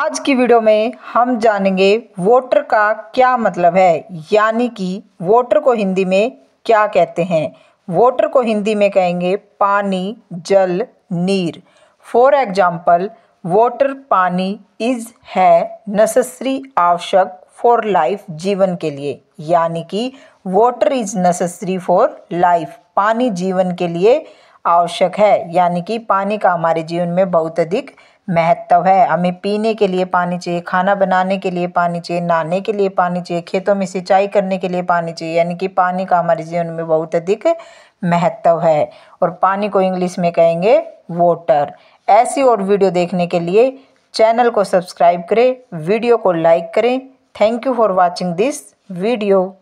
आज की वीडियो में हम जानेंगे वोटर का क्या मतलब है यानी कि वोटर को हिंदी में क्या कहते हैं वोटर को हिंदी में कहेंगे पानी जल नीर फॉर एग्जाम्पल वोटर पानी इज़ है नेसेसरी आवश्यक फॉर लाइफ जीवन के लिए यानी कि water is necessary for life पानी जीवन के लिए आवश्यक है यानी कि पानी का हमारे जीवन में बहुत अधिक महत्व है हमें पीने के लिए पानी चाहिए खाना बनाने के लिए पानी चाहिए नहाने के लिए पानी चाहिए खेतों में सिंचाई करने के लिए पानी चाहिए यानी कि पानी का हमारे जीवन में बहुत अधिक महत्व है और पानी को इंग्लिश में कहेंगे वोटर ऐसी और वीडियो देखने के लिए चैनल को सब्सक्राइब करें वीडियो को लाइक करें thank you for watching this video